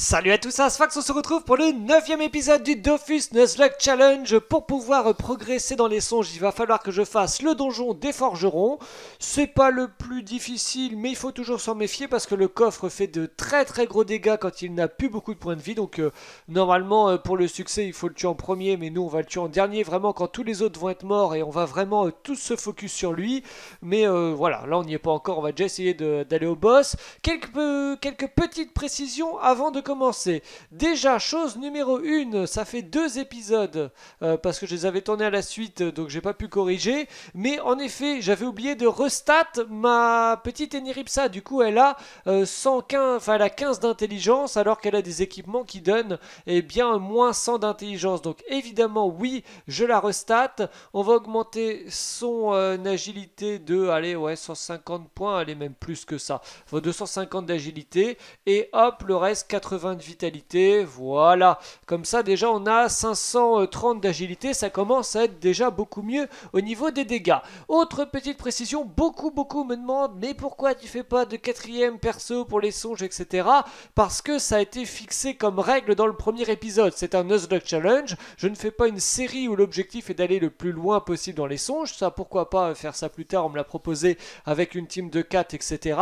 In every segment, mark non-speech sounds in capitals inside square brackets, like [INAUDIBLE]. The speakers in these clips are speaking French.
Salut à tous, ça on se retrouve pour le 9ème épisode du Dofus Nuzlocke Challenge. Pour pouvoir progresser dans les songes, il va falloir que je fasse le donjon des forgerons. C'est pas le plus difficile, mais il faut toujours s'en méfier parce que le coffre fait de très très gros dégâts quand il n'a plus beaucoup de points de vie. Donc euh, normalement, euh, pour le succès, il faut le tuer en premier, mais nous on va le tuer en dernier, vraiment quand tous les autres vont être morts et on va vraiment euh, tous se focus sur lui. Mais voilà, là on n'y est pas encore, on va déjà essayer d'aller au boss. Quelques, quelques petites précisions avant de Déjà, chose numéro 1, ça fait deux épisodes euh, parce que je les avais tournés à la suite, donc j'ai pas pu corriger. Mais en effet, j'avais oublié de restat ma petite Eniripsa. Du coup, elle a 115, euh, enfin elle 15 d'intelligence alors qu'elle a des équipements qui donnent eh bien moins 100 d'intelligence. Donc évidemment, oui, je la restate. On va augmenter son euh, agilité de, allez, ouais, 150 points, elle est même plus que ça. 250 d'agilité et hop, le reste 80 80 de vitalité, voilà. Comme ça, déjà, on a 530 d'agilité, ça commence à être déjà beaucoup mieux au niveau des dégâts. Autre petite précision, beaucoup, beaucoup me demandent, mais pourquoi tu fais pas de quatrième perso pour les songes, etc. Parce que ça a été fixé comme règle dans le premier épisode. C'est un Nuzlocke Challenge, je ne fais pas une série où l'objectif est d'aller le plus loin possible dans les songes, ça pourquoi pas faire ça plus tard, on me l'a proposé avec une team de 4, etc.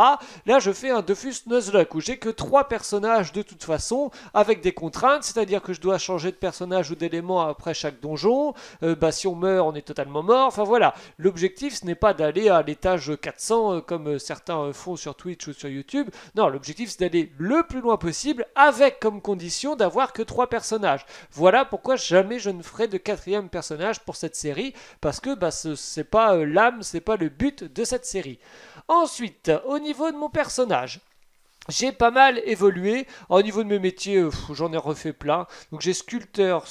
Là, je fais un Defus Nuzlocke où j'ai que 3 personnages de toute façon, avec des contraintes, c'est-à-dire que je dois changer de personnage ou d'élément après chaque donjon. Euh, bah, si on meurt, on est totalement mort. Enfin voilà, l'objectif, ce n'est pas d'aller à l'étage 400 euh, comme euh, certains font sur Twitch ou sur YouTube. Non, l'objectif, c'est d'aller le plus loin possible avec comme condition d'avoir que trois personnages. Voilà pourquoi jamais je ne ferai de quatrième personnage pour cette série, parce que bah, ce n'est pas l'âme, c'est pas le but de cette série. Ensuite, au niveau de mon personnage, j'ai pas mal évolué. Au niveau de mes métiers, j'en ai refait plein. Donc j'ai sculpteur,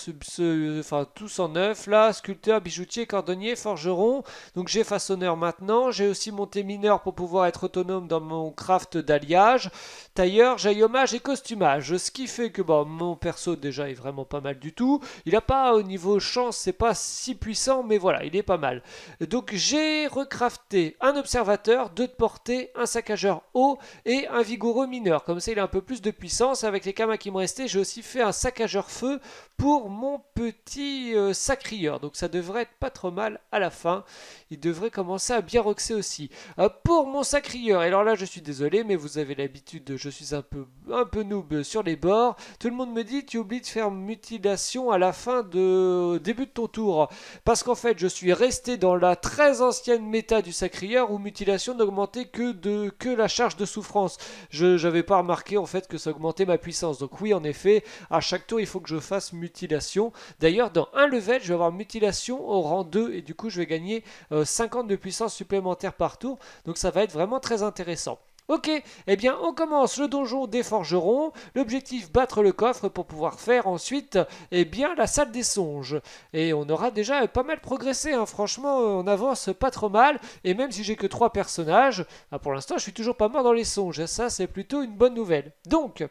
enfin tous en neuf là, sculpteur, bijoutier, cordonnier, forgeron. Donc j'ai façonneur maintenant. J'ai aussi monté mineur pour pouvoir être autonome dans mon craft d'alliage, tailleur, hommage et costumage. Ce qui fait que bon, mon perso déjà est vraiment pas mal du tout. Il a pas au niveau chance, c'est pas si puissant, mais voilà, il est pas mal. Donc j'ai recrafté un observateur, deux de portée, un saccageur haut et un vigoureux mineur. Comme ça, il a un peu plus de puissance. Avec les camas qui me restaient, j'ai aussi fait un saccageur feu pour mon petit euh, sacrieur. Donc ça devrait être pas trop mal à la fin. Il devrait commencer à bien roxer aussi. Euh, pour mon sacrieur, et alors là, je suis désolé, mais vous avez l'habitude, je suis un peu, un peu noob sur les bords. Tout le monde me dit, tu oublies de faire mutilation à la fin de début de ton tour. Parce qu'en fait, je suis resté dans la très ancienne méta du sacrieur où mutilation n'augmentait que, de, que la charge de souffrance. Je j'avais pas remarqué en fait que ça augmentait ma puissance. Donc oui, en effet, à chaque tour, il faut que je fasse mutilation. D'ailleurs, dans un level, je vais avoir mutilation au rang 2 et du coup, je vais gagner 50 euh, de puissance supplémentaire par tour. Donc ça va être vraiment très intéressant. Ok, eh bien on commence le donjon des forgerons, l'objectif battre le coffre pour pouvoir faire ensuite eh bien la salle des songes. Et on aura déjà pas mal progressé, hein. franchement on avance pas trop mal, et même si j'ai que trois personnages, ah, pour l'instant je suis toujours pas mort dans les songes, ça c'est plutôt une bonne nouvelle. Donc,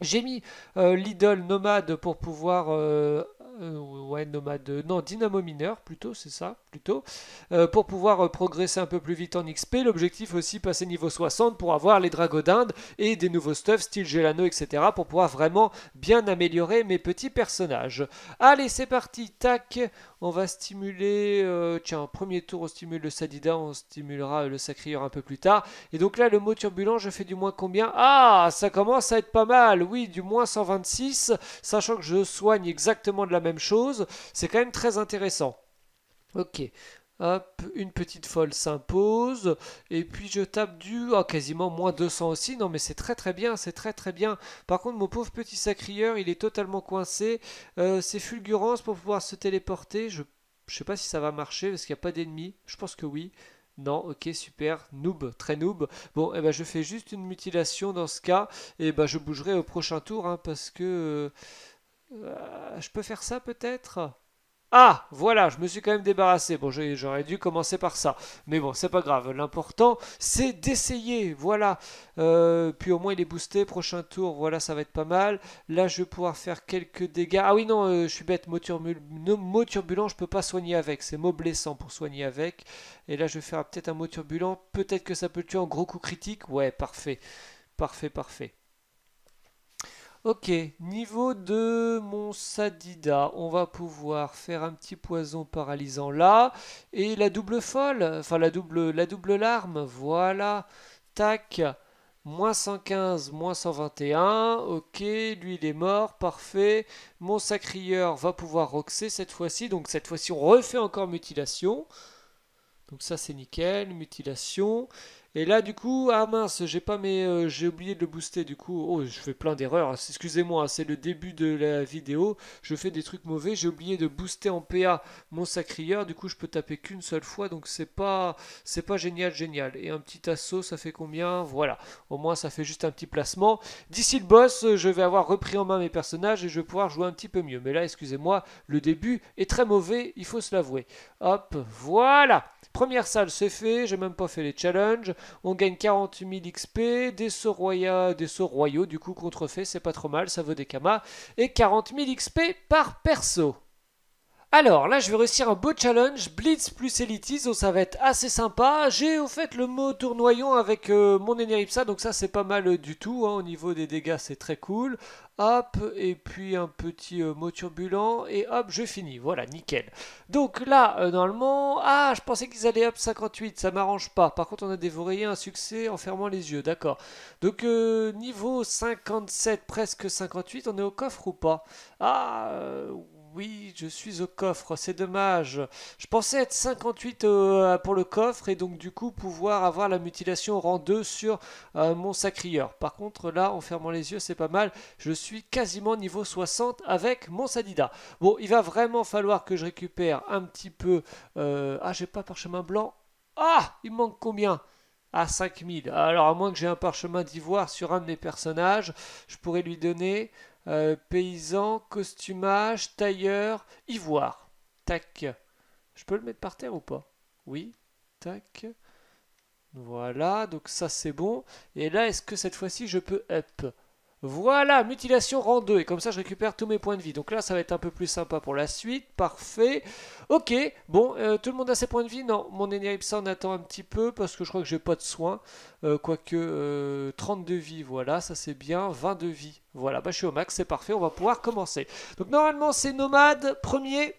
j'ai mis euh, l'idole nomade pour pouvoir... Euh, euh, ouais, nomade, euh, non, dynamo mineur plutôt, c'est ça, plutôt, euh, pour pouvoir progresser un peu plus vite en XP. L'objectif aussi, passer niveau 60 pour avoir les dragons d'Inde et des nouveaux stuffs style Gelano, etc. pour pouvoir vraiment bien améliorer mes petits personnages. Allez, c'est parti, tac, on va stimuler, euh, tiens, premier tour, on stimule le Sadida, on stimulera euh, le Sacrieur un peu plus tard. Et donc là, le mot turbulent, je fais du moins combien Ah, ça commence à être pas mal, oui, du moins 126, sachant que je soigne exactement de la même chose. C'est quand même très intéressant. Ok, Hop, une petite folle s'impose. Et puis je tape du... ah, quasiment moins 200 aussi. Non, mais c'est très très bien, c'est très très bien. Par contre, mon pauvre petit sacrieur, il est totalement coincé. Euh, c'est fulgurance pour pouvoir se téléporter. Je ne sais pas si ça va marcher parce qu'il n'y a pas d'ennemi Je pense que oui. Non, ok, super, noob, très noob. Bon, eh ben, je fais juste une mutilation dans ce cas, et eh ben, je bougerai au prochain tour, hein, parce que... Euh, je peux faire ça peut-être ah, voilà, je me suis quand même débarrassé. Bon, j'aurais dû commencer par ça. Mais bon, c'est pas grave. L'important, c'est d'essayer. Voilà. Euh, puis au moins, il est boosté. Prochain tour, voilà, ça va être pas mal. Là, je vais pouvoir faire quelques dégâts. Ah oui, non, euh, je suis bête. Mot, turbulent, je peux pas soigner avec. C'est mot blessant pour soigner avec. Et là, je vais faire peut-être un mot turbulent. Peut-être que ça peut le tuer en gros coup critique. Ouais, parfait. Parfait, parfait. Ok, niveau de mon Sadida, on va pouvoir faire un petit poison paralysant là. Et la double folle, enfin la double, la double larme, voilà. Tac, moins 115, moins 121. Ok, lui il est mort, parfait. Mon sacrieur va pouvoir roxer cette fois-ci. Donc cette fois-ci on refait encore mutilation. Donc ça c'est nickel, mutilation. Et là, du coup, ah mince, j'ai pas mes, euh, j'ai oublié de le booster. Du coup, oh, je fais plein d'erreurs. Hein. Excusez-moi, hein, c'est le début de la vidéo. Je fais des trucs mauvais. J'ai oublié de booster en PA mon sacrieur. Du coup, je peux taper qu'une seule fois. Donc c'est pas, c'est pas génial, génial. Et un petit assaut, ça fait combien Voilà. Au moins, ça fait juste un petit placement. D'ici le boss, euh, je vais avoir repris en main mes personnages et je vais pouvoir jouer un petit peu mieux. Mais là, excusez-moi, le début est très mauvais. Il faut se l'avouer. Hop, voilà. Première salle, c'est fait. J'ai même pas fait les challenges. On gagne 40 000 XP, des sauts des du coup contrefaits, c'est pas trop mal, ça vaut des Kamas, et 40 000 XP par perso. Alors là, je vais réussir un beau challenge, Blitz plus Elitis, donc ça va être assez sympa. J'ai au fait le mot tournoyant avec euh, mon Eneripsa, donc ça c'est pas mal euh, du tout, hein. au niveau des dégâts c'est très cool. Hop, et puis un petit euh, mot turbulent, et hop, je finis, voilà, nickel. Donc là, normalement, ah, je pensais qu'ils allaient hop 58, ça m'arrange pas. Par contre, on a dévoré un succès en fermant les yeux, d'accord. Donc niveau 57, presque 58, on est au coffre ou pas Ah, oui, je suis au coffre, c'est dommage. Je pensais être 58 euh, pour le coffre et donc du coup pouvoir avoir la mutilation rang 2 sur euh, mon sacrieur. Par contre, là, en fermant les yeux, c'est pas mal. Je suis quasiment niveau 60 avec mon Sadida. Bon, il va vraiment falloir que je récupère un petit peu... Euh, ah, j'ai pas parchemin blanc. Ah, il manque combien à ah, 5000. Alors, à moins que j'ai un parchemin d'ivoire sur un de mes personnages, je pourrais lui donner euh, paysan, costumage, tailleur, ivoire. Tac. Je peux le mettre par terre ou pas Oui. Tac. Voilà, donc ça c'est bon. Et là, est-ce que cette fois-ci je peux up voilà, mutilation rang 2. Et comme ça, je récupère tous mes points de vie. Donc là, ça va être un peu plus sympa pour la suite. Parfait. Ok, bon, euh, tout le monde a ses points de vie Non, mon Enya on attend un petit peu parce que je crois que j'ai pas de soins. Euh, quoique 30 euh, 32 vies, voilà, ça c'est bien. de vie, voilà, bah je suis au max, c'est parfait, on va pouvoir commencer. Donc normalement, c'est Nomade, premier,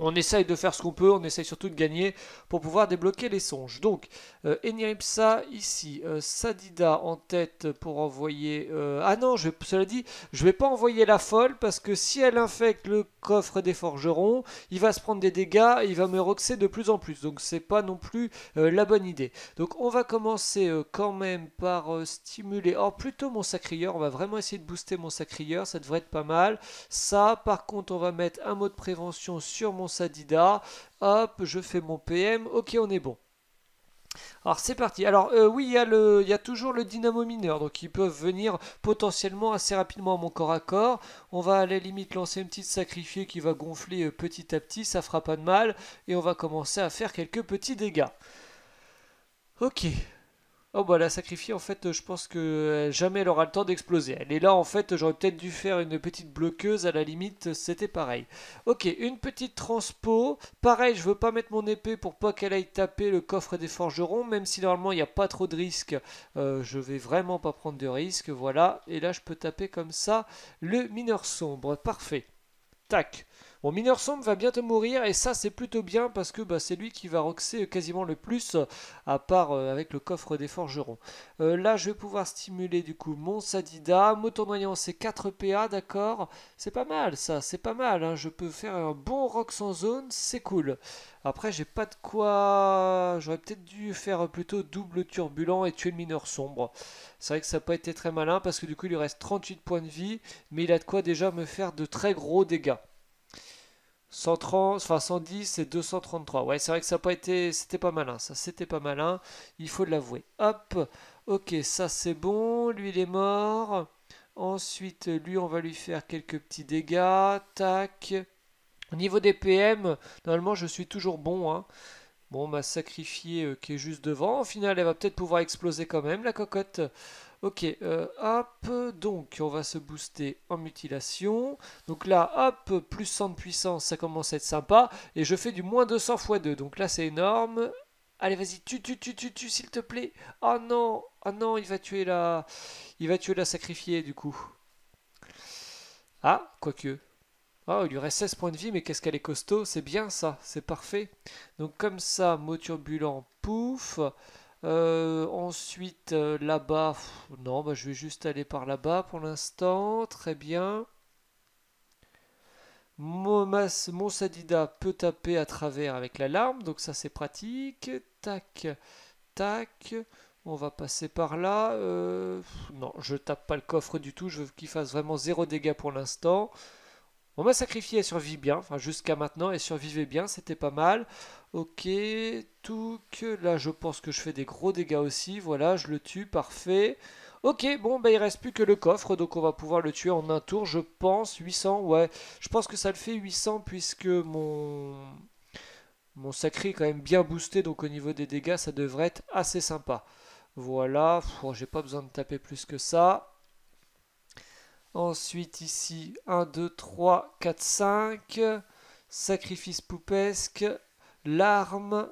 on essaye de faire ce qu'on peut, on essaye surtout de gagner pour pouvoir débloquer les songes. Donc, euh, Eniripsa ici, euh, Sadida en tête pour envoyer... Euh, ah non, je, cela dit, je vais pas envoyer la folle parce que si elle infecte le coffre des forgerons, il va se prendre des dégâts il va me roxer de plus en plus. Donc, c'est pas non plus euh, la bonne idée. Donc, on va commencer quand même par stimuler... Or, plutôt mon Sacrilleur, on va vraiment essayer de booster mon Sacrilleur, ça devrait être pas mal. Ça, par contre, on va mettre un mot de prévention sur mon Sadida, hop, je fais mon PM, ok, on est bon. Alors c'est parti. Alors euh, oui, il y, a il y, a toujours le dynamo mineur, donc ils peuvent venir potentiellement assez rapidement à mon corps à corps. On va à la limite lancer une petite sacrifiée qui va gonfler euh, petit à petit, ça fera pas de mal, et on va commencer à faire quelques petits dégâts. Ok, Oh bah la sacrifier en fait je pense que euh, jamais elle aura le temps d'exploser. Elle est là en fait j'aurais peut-être dû faire une petite bloqueuse à la limite c'était pareil. Ok une petite transpo. Pareil je veux pas mettre mon épée pour pas qu'elle aille taper le coffre des forgerons même si normalement il n'y a pas trop de risques. Euh, je vais vraiment pas prendre de risque, voilà. Et là je peux taper comme ça le mineur sombre. Parfait. Tac. Bon, mineur sombre va bientôt mourir et ça c'est plutôt bien parce que bah, c'est lui qui va roxer quasiment le plus à part euh, avec le coffre des forgerons. Euh, là je vais pouvoir stimuler du coup mon Sadida, mon tournoyant c'est 4 PA d'accord, c'est pas mal ça, c'est pas mal, hein. je peux faire un bon rox en zone, c'est cool. Après j'ai pas de quoi, j'aurais peut-être dû faire plutôt double turbulent et tuer le mineur sombre. C'est vrai que ça n'a pas été très malin parce que du coup il lui reste 38 points de vie, mais il a de quoi déjà me faire de très gros dégâts. 130, enfin 110 et 233. Ouais, c'est vrai que ça n'a pas été, c'était pas malin, ça c'était pas malin, il faut l'avouer. Hop, ok, ça c'est bon, lui il est mort. Ensuite, lui, on va lui faire quelques petits dégâts. Tac. Au niveau des PM, normalement, je suis toujours bon. Hein. Bon, ma sacrifié euh, qui est juste devant. Au final, elle va peut-être pouvoir exploser quand même, la cocotte. Ok, euh, hop, donc on va se booster en mutilation. Donc là, hop, plus 100 de puissance, ça commence à être sympa. Et je fais du moins 200 x 2, donc là c'est énorme. Allez, vas-y, tu, tu, tu, tu, tu, s'il te plaît. Oh non, oh non, il va tuer la... Il va tuer la sacrifiée, du coup. Ah, quoique. Oh, il lui reste 16 points de vie, mais qu'est-ce qu'elle est costaud. C'est bien, ça, c'est parfait. Donc comme ça, mot turbulent, pouf. Euh, ensuite, euh, là-bas, non, bah, je vais juste aller par là-bas pour l'instant. Très bien. Mon, Sadida peut taper à travers avec l'alarme, donc ça c'est pratique. Tac, tac. On va passer par là. Euh, non, je tape pas le coffre du tout. Je veux qu'il fasse vraiment zéro dégâts pour l'instant. On m'a sacrifié et survit bien. Enfin, jusqu'à maintenant, et survivait bien. C'était pas mal. Ok, tout que là je pense que je fais des gros dégâts aussi, voilà, je le tue, parfait. Ok, bon, il bah, il reste plus que le coffre, donc on va pouvoir le tuer en un tour, je pense, 800, ouais. Je pense que ça le fait 800, puisque mon... Mon sacré est quand même bien boosté, donc au niveau des dégâts, ça devrait être assez sympa. Voilà, oh, j'ai pas besoin de taper plus que ça. Ensuite, ici, 1, 2, 3, 4, 5. Sacrifice poupesque, l'arme.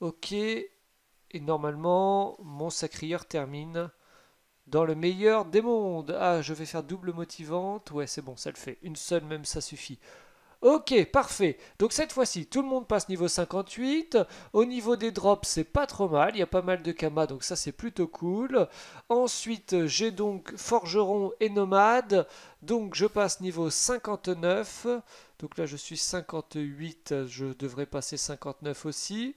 Ok. Et normalement, mon sacrieur termine dans le meilleur des mondes. Ah, je vais faire double motivante. Ouais, c'est bon, ça le fait. Une seule même, ça suffit. Ok, parfait. Donc cette fois-ci, tout le monde passe niveau 58. Au niveau des drops, c'est pas trop mal. Il y a pas mal de kama, donc ça c'est plutôt cool. Ensuite, j'ai donc forgeron et nomade. Donc je passe niveau 59. Donc là, je suis 58, je devrais passer 59 aussi.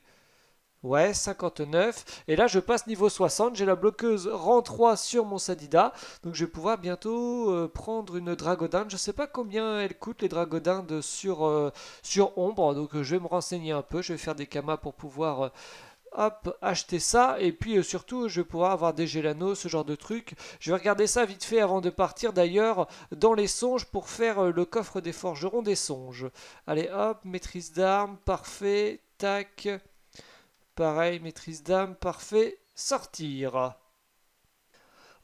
Ouais, 59. Et là, je passe niveau 60. J'ai la bloqueuse rang 3 sur mon Sadida. Donc, je vais pouvoir bientôt euh, prendre une Dragodinde. Je ne sais pas combien elle coûte, les Dragodindes sur, euh, sur Ombre. Donc, euh, je vais me renseigner un peu. Je vais faire des kamas pour pouvoir hop, acheter ça, et puis euh, surtout, je vais avoir des gélanos, ce genre de truc. Je vais regarder ça vite fait avant de partir, d'ailleurs, dans les songes pour faire euh, le coffre des forgerons des songes. Allez, hop, maîtrise d'armes, parfait, tac. Pareil, maîtrise d'armes, parfait, sortir.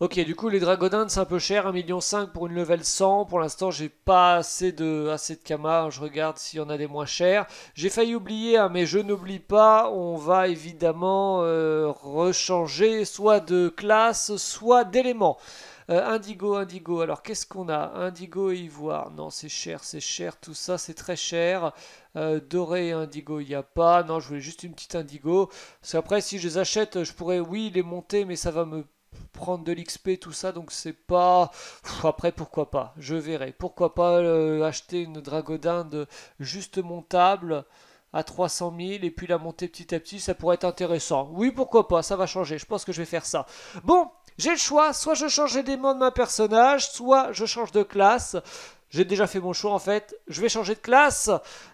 Ok, du coup, les Dragonins, c'est un peu cher, 1,5 million pour une level 100. Pour l'instant, j'ai pas assez de, assez de Kama. Je regarde s'il y en a des moins chers. J'ai failli oublier, hein, mais je n'oublie pas. On va évidemment euh, rechanger soit de classe, soit d'élément. Euh, indigo, indigo. Alors, qu'est-ce qu'on a Indigo et ivoire. Non, c'est cher, c'est cher. Tout ça, c'est très cher. Euh, doré indigo, il n'y a pas. Non, je voulais juste une petite indigo. Parce qu'après, si je les achète, je pourrais, oui, les monter, mais ça va me prendre de l'XP, tout ça, donc c'est pas. après, pourquoi pas Je verrai. Pourquoi pas euh, acheter une Dragodin de juste montable à 300 000 et puis la monter petit à petit, ça pourrait être intéressant. Oui, pourquoi pas, ça va changer. Je pense que je vais faire ça. Bon, j'ai le choix, soit je change les démons de ma personnage, soit je change de classe, j'ai déjà fait mon choix en fait, je vais changer de classe.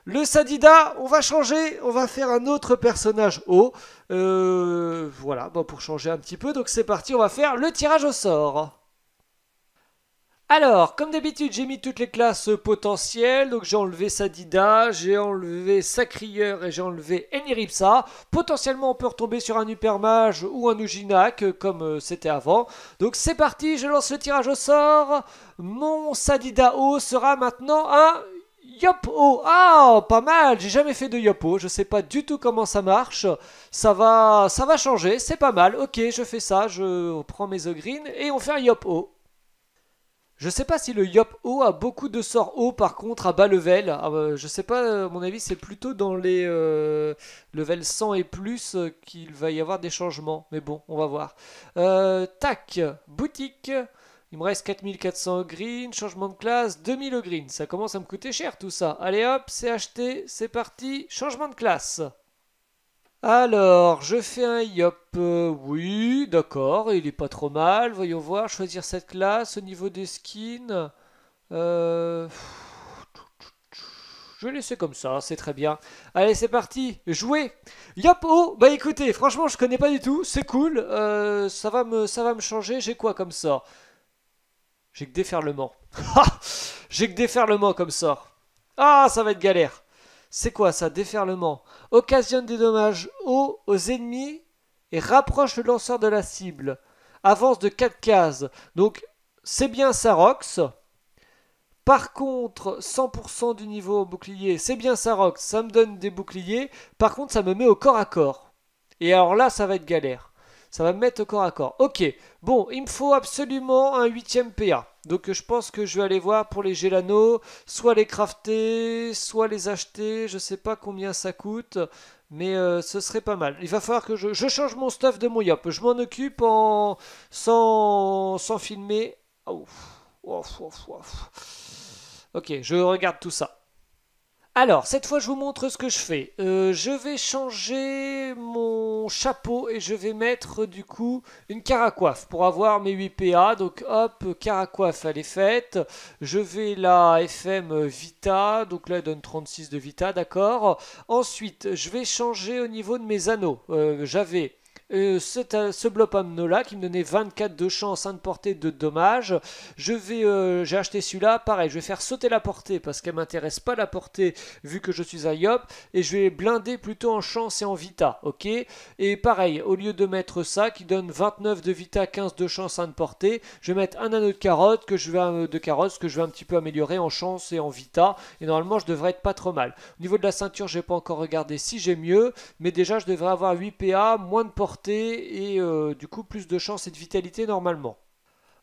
Le Sadida, on va changer, on va faire un autre personnage haut. Oh, euh, voilà, bon, pour changer un petit peu, donc c'est parti, on va faire le tirage au sort. Alors, comme d'habitude, j'ai mis toutes les classes potentielles. Donc, j'ai enlevé Sadida, j'ai enlevé Sacrieur et j'ai enlevé Eniripsa. Potentiellement, on peut retomber sur un Hypermage ou un Uginak, euh, comme euh, c'était avant. Donc, c'est parti, je lance le tirage au sort. Mon O sera maintenant un Yopo Ah, pas mal J'ai jamais fait de Yopo, je sais pas du tout comment ça marche. Ça va, ça va changer, c'est pas mal. Ok, je fais ça, je prends mes ogrines et on fait un Yopo. Je sais pas si le Yop O a beaucoup de sorts O par contre à bas level. Ah, euh, je sais pas, à mon avis, c'est plutôt dans les levels euh, level 100 et plus euh, qu'il va y avoir des changements. Mais bon, on va voir. tac, boutique. Il me reste 4400 green, changement de classe, 2000 green. Ça commence à me coûter cher tout ça. Allez hop, c'est acheté, c'est parti, changement de classe. Alors, je fais un yop. Euh, oui, d'accord, il est pas trop mal. Voyons voir, choisir cette classe au niveau des skins. Euh, je vais laisser comme ça, c'est très bien. Allez, c'est parti, jouer Yop, oh Bah écoutez, franchement, je connais pas du tout, c'est cool. Euh, ça, va me, ça va me changer, j'ai quoi comme ça J'ai que déferlement. [LAUGHS] j'ai que déferlement comme ça. Ah, ça va être galère c'est quoi ça Déferlement. Occasionne des dommages hauts aux ennemis et rapproche le lanceur de la cible. Avance de 4 cases. Donc c'est bien Sarox. Par contre, 100% du niveau bouclier, c'est bien Sarox, ça me donne des boucliers. Par contre, ça me met au corps à corps. Et alors là, ça va être galère ça va me mettre au corps à corps. Ok, bon, il me faut absolument un huitième PA. Donc je pense que je vais aller voir pour les Gelano, soit les crafter, soit les acheter, je sais pas combien ça coûte, mais euh, ce serait pas mal. Il va falloir que je, change mon stuff de mon yop, je m'en occupe en sans, filmer. Ok, je regarde tout ça. Alors, cette fois, je vous montre ce que je fais. Euh, je vais changer mon chapeau et je vais mettre du coup une caracoiffe pour avoir mes 8 PA. Donc, hop, caracoiffe, elle est faite. Je vais la FM Vita. Donc là, elle donne 36 de Vita, d'accord. Ensuite, je vais changer au niveau de mes anneaux. Euh, j'avais euh, c'est ce blob là qui me donnait 24 de chance, 1 de portée, de dommage. Je vais, euh, j'ai acheté celui-là, pareil, je vais faire sauter la portée parce qu'elle m'intéresse pas la portée vu que je suis à Yop et je vais blinder plutôt en chance et en vita, ok Et pareil, au lieu de mettre ça qui donne 29 de vita, 15 de chance, 1 de portée, je vais mettre un anneau de carotte que je vais euh, de que je vais un petit peu améliorer en chance et en vita et normalement je devrais être pas trop mal. Au niveau de la ceinture, j'ai pas encore regardé si j'ai mieux, mais déjà je devrais avoir 8 PA, moins de portée et euh, du coup plus de chance et de vitalité normalement.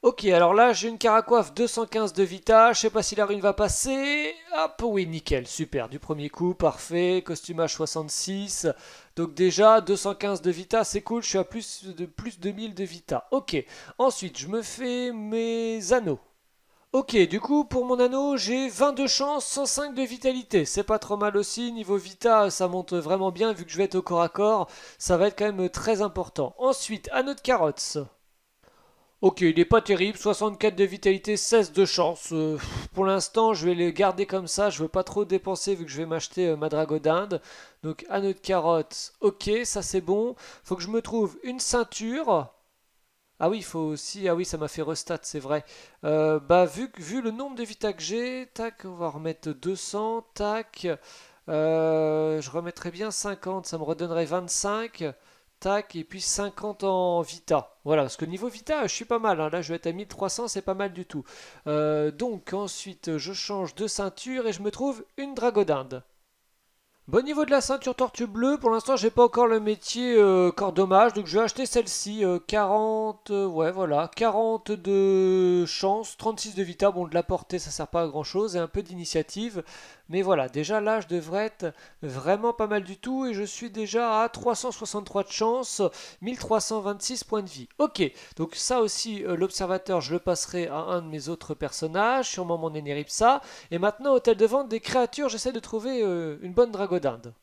Ok, alors là j'ai une caracoiffe 215 de Vita, je sais pas si la rune va passer. Hop, oui, nickel, super, du premier coup, parfait, costume à 66. Donc déjà 215 de Vita, c'est cool, je suis à plus de plus de 2000 de Vita. Ok, ensuite je me fais mes anneaux. Ok, du coup, pour mon anneau, j'ai 22 chances, 105 de vitalité. C'est pas trop mal aussi. Niveau vita, ça monte vraiment bien vu que je vais être au corps à corps. Ça va être quand même très important. Ensuite, anneau de carottes, Ok, il est pas terrible, 64 de vitalité, 16 de chance. Euh, pour l'instant, je vais les garder comme ça, je veux pas trop dépenser vu que je vais m'acheter euh, ma d'Inde, Donc anneau de carottes, ok, ça c'est bon. Faut que je me trouve une ceinture. Ah oui, il faut aussi. Ah oui, ça m'a fait restat, c'est vrai. Euh, bah, vu, vu le nombre de vita que j'ai, tac, on va remettre 200, tac. Euh, je remettrai bien 50, ça me redonnerait 25, tac, et puis 50 en vita. Voilà, parce que niveau vita, je suis pas mal. Hein. Là, je vais être à 1300, c'est pas mal du tout. Euh, donc, ensuite, je change de ceinture et je me trouve une dragodinde. Bon niveau de la ceinture tortue bleue, pour l'instant j'ai pas encore le métier euh, corps dommage, donc je vais acheter celle-ci, 40, euh, euh, ouais voilà, 40 de chance, 36 de vita, bon de la portée ça sert pas à grand chose, et un peu d'initiative, mais voilà, déjà là je devrais être vraiment pas mal du tout, et je suis déjà à 363 de chance, 1326 points de vie. Ok, donc ça aussi, l'observateur je le passerai à un de mes autres personnages, sûrement mon Eneripsa, et maintenant hôtel de vente des créatures, j'essaie de trouver une bonne dragonne mudando.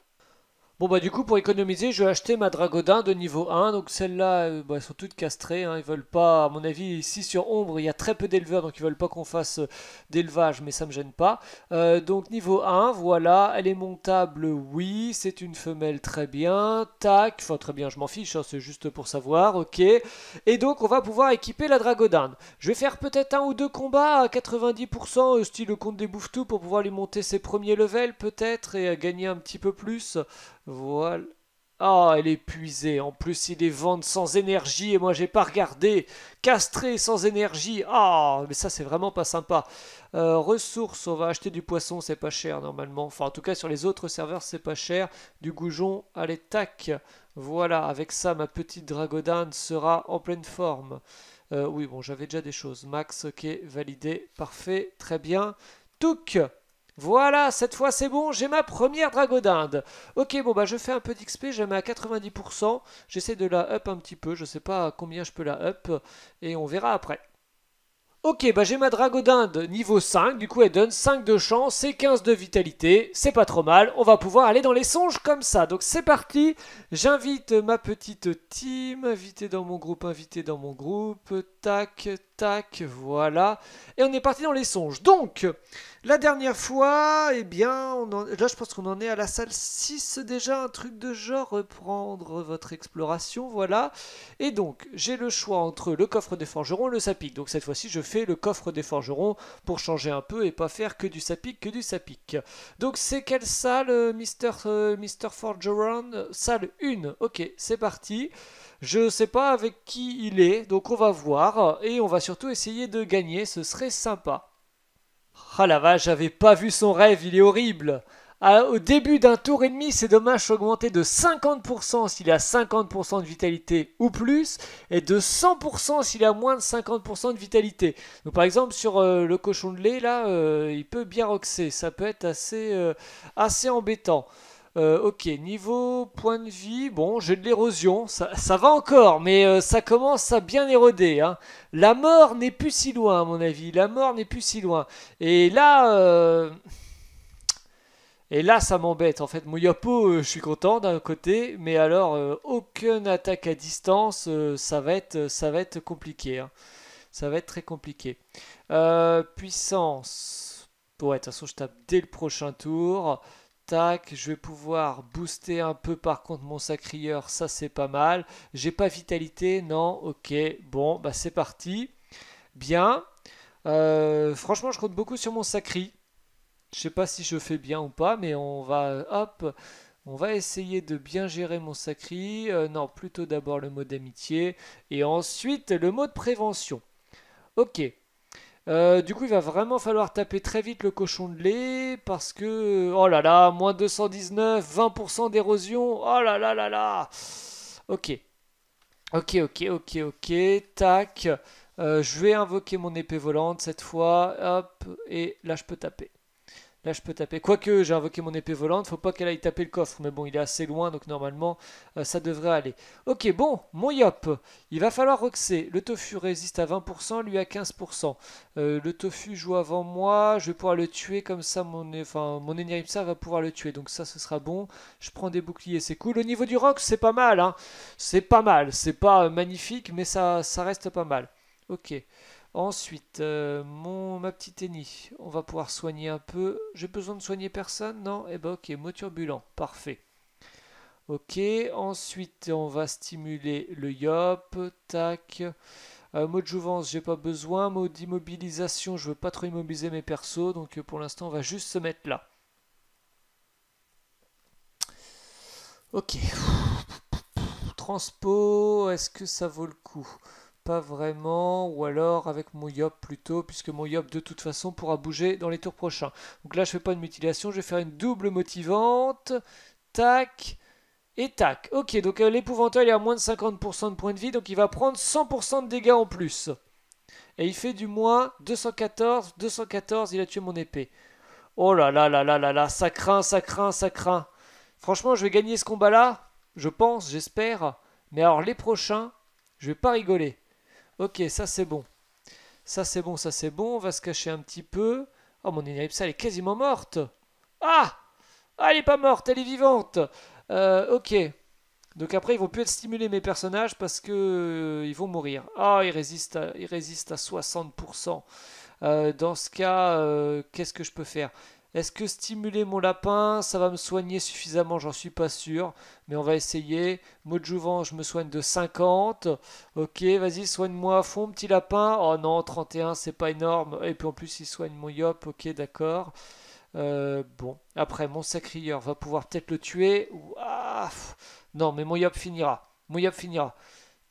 Bon bah du coup pour économiser je vais acheter ma Dragodin de niveau 1 donc celle là euh, bah, elles sont toutes castrées hein. ils veulent pas à mon avis ici sur Ombre il y a très peu d'éleveurs donc ils veulent pas qu'on fasse euh, d'élevage mais ça me gêne pas euh, donc niveau 1 voilà elle est montable oui c'est une femelle très bien tac enfin très bien je m'en fiche hein, c'est juste pour savoir ok et donc on va pouvoir équiper la Dragodin je vais faire peut-être un ou deux combats à 90% style le compte des bouffetous pour pouvoir lui monter ses premiers levels peut-être et gagner un petit peu plus voilà. Ah, elle est épuisée. En plus, il est vente sans énergie et moi, j'ai pas regardé. Castré sans énergie. Ah, mais ça, c'est vraiment pas sympa. Euh, ressources, on va acheter du poisson, c'est pas cher normalement. Enfin, en tout cas, sur les autres serveurs, c'est pas cher. Du goujon, allez, tac. Voilà, avec ça, ma petite dragodane sera en pleine forme. Euh, oui, bon, j'avais déjà des choses. Max, ok, validé. Parfait, très bien. Touk voilà, cette fois c'est bon, j'ai ma première dragodinde. Ok, bon bah je fais un peu d'XP, je mets à 90%, j'essaie de la up un petit peu, je sais pas combien je peux la up, et on verra après. Ok, bah j'ai ma dragodinde niveau 5, du coup elle donne 5 de chance et 15 de vitalité, c'est pas trop mal, on va pouvoir aller dans les songes comme ça. Donc c'est parti, j'invite ma petite team, invité dans mon groupe, invité dans mon groupe, tac, Tac, voilà. Et on est parti dans les songes. Donc, la dernière fois, eh bien, on là je pense qu'on en est à la salle 6 déjà, un truc de genre, reprendre votre exploration, voilà. Et donc, j'ai le choix entre le coffre des forgerons et le sapic. Donc cette fois-ci, je fais le coffre des forgerons pour changer un peu et pas faire que du sapic, que du sapic. Donc c'est quelle salle, euh, Mister, euh, Mister Forgeron Salle 1, ok, c'est parti. Je ne sais pas avec qui il est, donc on va voir. Et on va surtout essayer de gagner, ce serait sympa. Ah la vache, j'avais pas vu son rêve, il est horrible. Ah, au début d'un tour et demi, ses dommages augmenter de 50% s'il a 50% de vitalité ou plus, et de 100% s'il a moins de 50% de vitalité. Donc par exemple sur euh, le cochon de lait, là, euh, il peut bien roxer, ça peut être assez, euh, assez embêtant. Euh, ok, niveau point de vie, bon, j'ai de l'érosion, ça, ça, va encore, mais euh, ça commence à bien éroder. Hein. La mort n'est plus si loin, à mon avis. La mort n'est plus si loin. Et là... Euh, et là, ça m'embête. En fait, Moyapo, je suis content d'un côté, mais alors, aucune attaque à distance, ça, va être, ça va être compliqué. Hein. Ça va être très compliqué. puissance. Ouais, de toute façon, je tape dès le prochain tour. Tac, je vais pouvoir booster un peu par contre mon sacrieur, ça c'est pas mal. J'ai pas vitalité, non, ok, bon, bah c'est parti. Bien. Euh, franchement, je compte beaucoup sur mon sacri. Je sais pas si je fais bien ou pas, mais on va, hop, on va essayer de bien gérer mon sacri. Euh, non, plutôt d'abord le mot d'amitié et ensuite le mot de prévention. Ok, euh, du coup, il va vraiment falloir taper très vite le cochon de lait parce que, oh là là, moins 219, 20% d'érosion, oh là là là là. Ok. Ok, ok, ok, ok. Tac. Euh, je vais invoquer mon épée volante cette fois. Hop. Et là, je peux taper. Là, je peux taper. Quoique, j'ai invoqué mon épée volante. Faut pas qu'elle aille taper le coffre. Mais bon, il est assez loin. Donc, normalement, euh, ça devrait aller. Ok, bon. Mon Yop. Il va falloir roxer. Le tofu résiste à 20%. Lui à 15%. Euh, le tofu joue avant moi. Je vais pouvoir le tuer. Comme ça, mon, enfin, mon va pouvoir le tuer. Donc, ça, ce sera bon. Je prends des boucliers. C'est cool. Au niveau du rox, c'est pas mal. Hein. C'est pas mal. C'est pas euh, magnifique. Mais ça, ça reste pas mal. Ok. Ensuite, euh, ma petite Ennie, on va pouvoir soigner un peu. J'ai besoin de soigner personne Non Eh bah ok, mot turbulent, parfait. Ok, ensuite on va stimuler le yop, tac. Euh, mot de jouvence, j'ai pas besoin. Mot d'immobilisation, je veux pas trop immobiliser mes persos, donc euh, pour l'instant on va juste se mettre là. Ok. Transpo, est-ce que ça vaut le coup pas vraiment, ou alors avec mon yop plutôt, puisque mon yop de toute façon pourra bouger dans les tours prochains. Donc là je fais pas une mutilation, je vais faire une double motivante, tac, et tac. Ok, donc euh, l'épouvantail est à moins de 50% de points de vie, donc il va prendre 100% de dégâts en plus. Et il fait du moins 214, 214, il a tué mon épée. Oh là là là là là là, ça craint, ça craint, ça craint. Franchement, je vais gagner ce combat-là, je pense, j'espère. Mais alors les prochains, je vais pas rigoler. Ok, ça c'est bon. Ça c'est bon, ça c'est bon. On va se cacher un petit peu. Oh, mon Inaripsa, elle est quasiment morte. Ah, ah elle est pas morte, elle est vivante. Euh, ok. Donc après, ils vont plus être stimulés, mes personnages, parce que euh, ils vont mourir. Ah, ils résistent à, ils à 60%. Euh, dans ce cas, qu'est-ce que je peux faire est-ce que stimuler mon lapin, ça va me soigner suffisamment J'en suis pas sûr, mais on va essayer. Mot de jouvent, je me soigne de 50. Ok, vas-y, soigne-moi à fond, petit lapin. Oh non, 31, c'est pas énorme. Et puis en plus, il soigne mon yop. Ok, d'accord. Euh, bon, après, mon sacrieur va pouvoir peut-être le tuer. Ah, non, mais mon yop finira. Mon yop finira.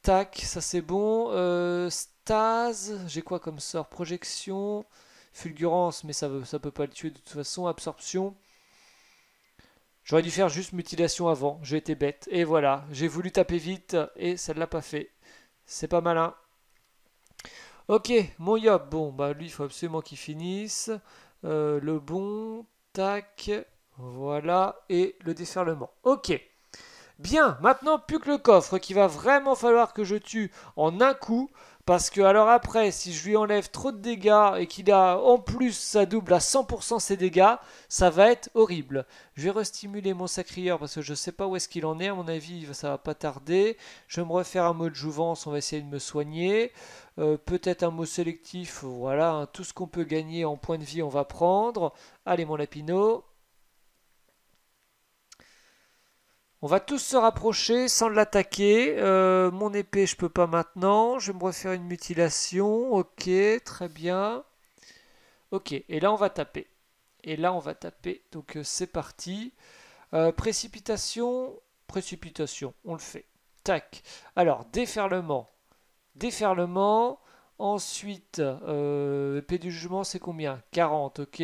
Tac, ça c'est bon. Euh, stase, j'ai quoi comme sort Projection. Fulgurance, mais ça ne peut pas le tuer de toute façon. Absorption. J'aurais dû faire juste mutilation avant. J'ai été bête. Et voilà, j'ai voulu taper vite et ça ne l'a pas fait. C'est pas malin. Ok, mon Yop Bon, bah lui, il faut absolument qu'il finisse. Euh, le bon, tac, voilà, et le déferlement. Ok. Bien, maintenant, plus que le coffre Qui va vraiment falloir que je tue en un coup. Parce que alors après, si je lui enlève trop de dégâts et qu'il a en plus ça double à 100% ses dégâts, ça va être horrible. Je vais restimuler mon sacrieur parce que je sais pas où est-ce qu'il en est. À mon avis, ça va pas tarder. Je vais me refaire un mot de jouvence. On va essayer de me soigner. Euh, peut-être un mot sélectif. Voilà, hein. tout ce qu'on peut gagner en points de vie, on va prendre. Allez, mon lapino. On va tous se rapprocher sans l'attaquer. Euh, mon épée, je ne peux pas maintenant. Je vais me refaire une mutilation. Ok, très bien. Ok, et là on va taper. Et là on va taper. Donc euh, c'est parti. Euh, précipitation, précipitation, on le fait. Tac. Alors, déferlement. Déferlement. Ensuite, euh, du jugement, c'est combien 40, ok.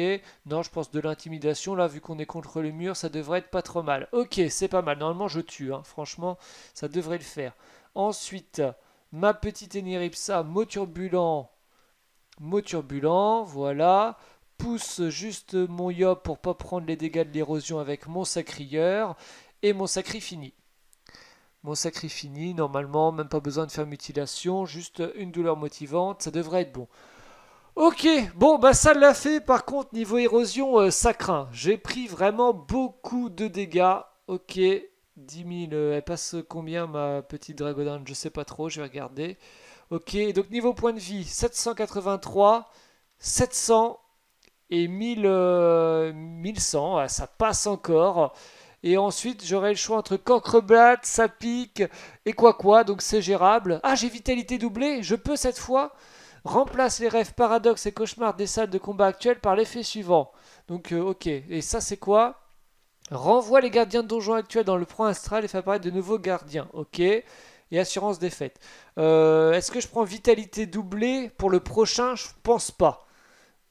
Non, je pense de l'intimidation, là, vu qu'on est contre le mur, ça devrait être pas trop mal. Ok, c'est pas mal. Normalement, je tue, hein. franchement, ça devrait le faire. Ensuite, ma petite Eniripsa, mot turbulent. Mot turbulent, voilà. Pousse juste mon yop pour pas prendre les dégâts de l'érosion avec mon sacrieur. Et mon sacri fini. Mon sacré fini, normalement, même pas besoin de faire mutilation, juste une douleur motivante, ça devrait être bon. Ok, bon, bah ça l'a fait, par contre, niveau érosion, ça euh, craint. J'ai pris vraiment beaucoup de dégâts. Ok, 10 000, euh, elle passe combien ma petite dragonne, Je sais pas trop, je vais regarder. Ok, donc niveau point de vie, 783, 700 et 1100, euh, ça passe encore. Et ensuite, j'aurai le choix entre Cancreblade, Sapic et quoi quoi. Donc c'est gérable. Ah, j'ai vitalité doublée. Je peux cette fois. remplacer les rêves paradoxes et cauchemars des salles de combat actuelles par l'effet suivant. Donc euh, ok. Et ça c'est quoi Renvoie les gardiens de donjons actuels dans le point astral et fait apparaître de nouveaux gardiens. Ok. Et assurance défaite. Euh, est-ce que je prends vitalité doublée pour le prochain Je pense pas.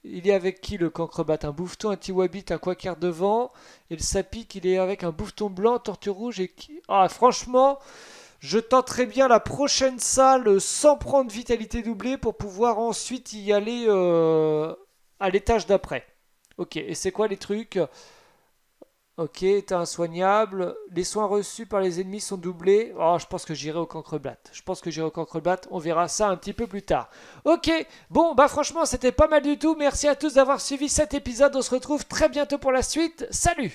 Il est avec qui le cancrebat Un bouffeton, un tiwabit, un quaker devant. Et le sapic, il est avec un bouffeton blanc, tortue rouge et qui. Ah, franchement, je tenterai bien la prochaine salle sans prendre vitalité doublée pour pouvoir ensuite y aller euh, à l'étage d'après. Ok, et c'est quoi les trucs Ok, t'es insoignable. Les soins reçus par les ennemis sont doublés. Oh, je pense que j'irai au cancreblat. Je pense que j'irai au cancreblat. On verra ça un petit peu plus tard. Ok, bon, bah franchement, c'était pas mal du tout. Merci à tous d'avoir suivi cet épisode. On se retrouve très bientôt pour la suite. Salut